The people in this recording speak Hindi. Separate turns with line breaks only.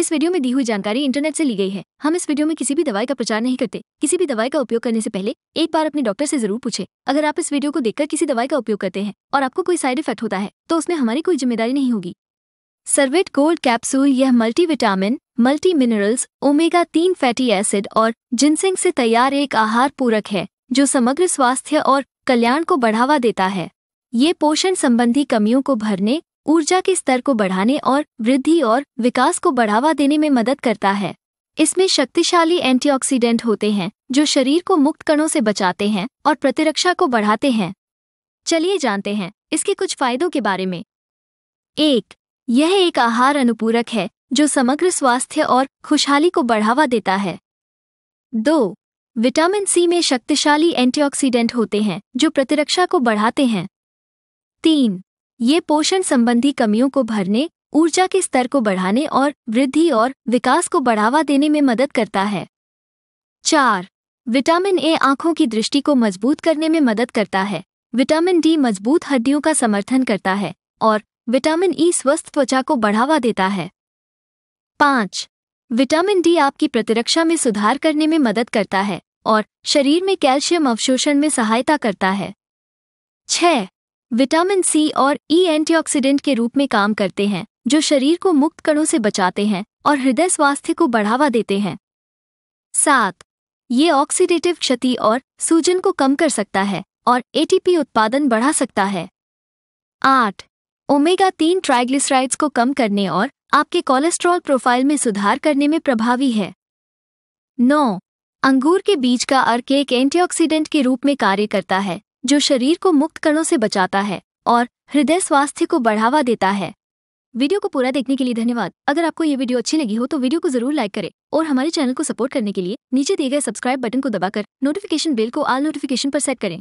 इस वीडियो में दी हुई जानकारी इंटरनेट से ली गई है हम इस वीडियो में किसी भी दवाई का प्रचार नहीं करते किसी भी दवाई का उपयोग करने से पहले एक बार अपने डॉक्टर से जरूर पूछे अगर आप इस वीडियो को देखकर किसी दवाई का उपयोग करते हैं और आपको कोई साइड इफेक्ट होता है तो उसमें हमारी कोई जिम्मेदारी नहीं होगी सर्वेट गोल्ड कैप्सूल यह मल्टीविटामिन मल्टी मिनरल्स ओमेगा तीन फैटी एसिड और जिनसिंग से तैयार एक आहार पूरक है जो समग्र स्वास्थ्य और कल्याण को बढ़ावा देता है ये पोषण संबंधी कमियों को भरने ऊर्जा के स्तर को बढ़ाने और वृद्धि और विकास को बढ़ावा देने में मदद करता है इसमें शक्तिशाली एंटीऑक्सीडेंट होते हैं जो शरीर को मुक्त कणों से बचाते हैं और प्रतिरक्षा को बढ़ाते हैं चलिए जानते हैं इसके कुछ फायदों के बारे में एक यह एक आहार अनुपूरक है जो समग्र स्वास्थ्य और खुशहाली को बढ़ावा देता है दो विटामिन सी में शक्तिशाली एंटीऑक्सीडेंट होते हैं जो प्रतिरक्षा को बढ़ाते हैं तीन ये पोषण संबंधी कमियों को भरने ऊर्जा के स्तर को बढ़ाने और वृद्धि और विकास को बढ़ावा देने में मदद करता है चार विटामिन ए आंखों की दृष्टि को मजबूत करने में मदद करता है विटामिन डी मजबूत हड्डियों का समर्थन करता है और विटामिन ई e स्वस्थ त्वचा को बढ़ावा देता है पाँच विटामिन डी आपकी प्रतिरक्षा में सुधार करने में मदद करता है और शरीर में कैल्शियम अवशोषण में सहायता करता है छः विटामिन सी और ई एंटीऑक्सीडेंट के रूप में काम करते हैं जो शरीर को मुक्त कणों से बचाते हैं और हृदय स्वास्थ्य को बढ़ावा देते हैं सात ये ऑक्सीडेटिव क्षति और सूजन को कम कर सकता है और एटीपी उत्पादन बढ़ा सकता है आठ ओमेगा तीन ट्राइग्लिसराइड्स को कम करने और आपके कोलेस्ट्रॉल प्रोफाइल में सुधार करने में प्रभावी है नौ अंगूर के बीज का अर्क एक एंटीऑक्सीडेंट के रूप में कार्य करता है जो शरीर को मुक्त कणों से बचाता है और हृदय स्वास्थ्य को बढ़ावा देता है वीडियो को पूरा देखने के लिए धन्यवाद अगर आपको ये वीडियो अच्छी लगी हो तो वीडियो को जरूर लाइक करें और हमारे चैनल को सपोर्ट करने के लिए नीचे दिए गए सब्सक्राइब बटन को दबाकर नोटिफिकेशन बेल को आल नोटिफिकेशन पर सेट करें